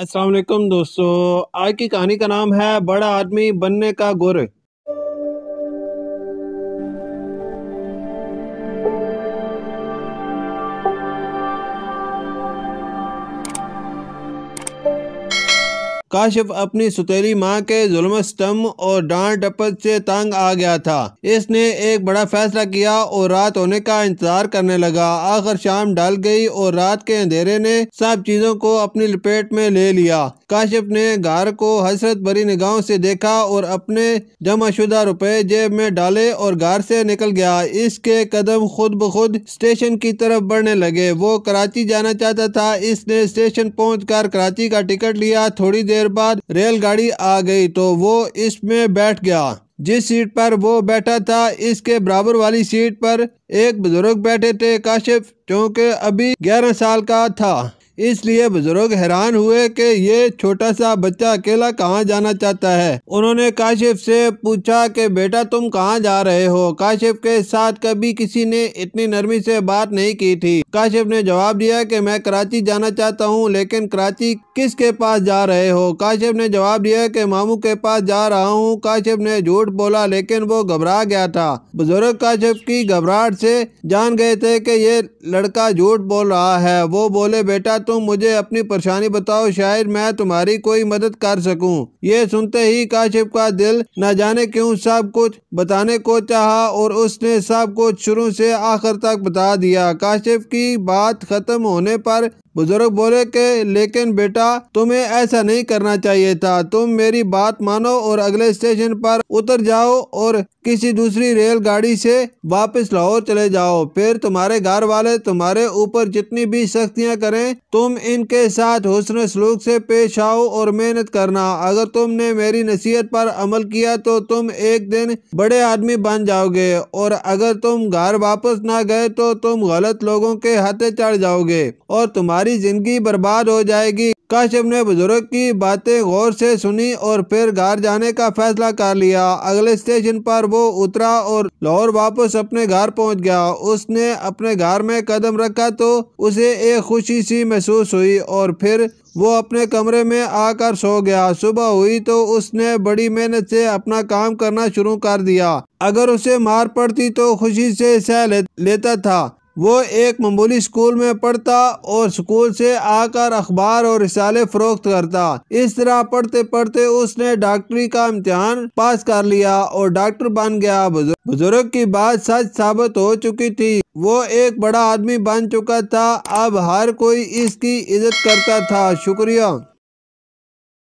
असलकम दोस्तों आज की कहानी का नाम है बड़ा आदमी बनने का गुर काशिफ अपनी सुतेली माँ के जुलम स्तम और डांट डपट से तंग आ गया था इसने एक बड़ा फैसला किया और रात होने का इंतजार करने लगा आखिर शाम डाल गई और रात के अंधेरे ने सब चीजों को अपनी लपेट में ले लिया काशिफ ने घर को हसरत भरी निगाहों से देखा और अपने जमाशुदा रुपए जेब में डाले और घर से निकल गया इसके कदम खुद ब खुद स्टेशन की तरफ बढ़ने लगे वो कराची जाना चाहता था इसने स्टेशन पहुँच कराची का टिकट लिया थोड़ी देर देर बाद रेलगाड़ी आ गई तो वो इसमें बैठ गया जिस सीट पर वो बैठा था इसके बराबर वाली सीट पर एक बुजुर्ग बैठे थे काशिफ क्योंकि अभी ग्यारह साल का था इसलिए बुजुर्ग हैरान हुए कि ये छोटा सा बच्चा अकेला कहाँ जाना चाहता है उन्होंने काशिफ से पूछा कि बेटा तुम कहाँ जा रहे हो काशिफ के साथ कभी किसी ने इतनी नरमी से बात नहीं की थी काशिफ ने जवाब दिया कि मैं कराची जाना चाहता हूँ लेकिन कराची किसके पास जा रहे हो काशिफ ने जवाब दिया कि मामू के पास जा रहा हूँ काशिफ ने झूठ बोला लेकिन वो घबरा गया था बुजुर्ग काशिफ की घबराहट से जान गए थे की ये लड़का झूठ बोल रहा है वो बोले बेटा तुम तो मुझे अपनी परेशानी बताओ शायद मैं तुम्हारी कोई मदद कर सकूं। ये सुनते ही काशिप का दिल न जाने क्यों सब कुछ बताने को चाहा और उसने सब कुछ शुरू से आखिर तक बता दिया काशिप की बात खत्म होने पर बुजुर्ग बोले के लेकिन बेटा तुम्हें ऐसा नहीं करना चाहिए था तुम मेरी बात मानो और अगले स्टेशन पर उतर जाओ और किसी दूसरी रेलगाड़ी से वापस लाहौर चले जाओ फिर तुम्हारे घर वाले तुम्हारे ऊपर जितनी भी सख्तियां करें तुम इनके साथ हुसन सलूक से पेश आओ और मेहनत करना अगर तुमने मेरी नसीहत पर अमल किया तो तुम एक दिन बड़े आदमी बन जाओगे और अगर तुम घर वापस ना गए तो तुम गलत लोगों के हाथे चढ़ जाओगे और तुम्हारे हमारी जिंदगी बर्बाद हो जाएगी काशिप ने बुजुर्ग की बातें गौर से सुनी और फिर घर जाने का फैसला कर लिया अगले स्टेशन पर वो उतरा और लाहौर वापस अपने घर पहुंच गया उसने अपने घर में कदम रखा तो उसे एक खुशी सी महसूस हुई और फिर वो अपने कमरे में आकर सो गया सुबह हुई तो उसने बड़ी मेहनत से अपना काम करना शुरू कर दिया अगर उसे मार पड़ती तो खुशी से सह लेता था वो एक मामूली स्कूल में पढ़ता और स्कूल से आकर अखबार और रिसाले फरोख्त करता इस तरह पढ़ते पढ़ते उसने डॉक्टरी का इम्तहान पास कर लिया और डॉक्टर बन गया बुजुर्ग की बात सच साबित हो चुकी थी वो एक बड़ा आदमी बन चुका था अब हर कोई इसकी इज्जत करता था शुक्रिया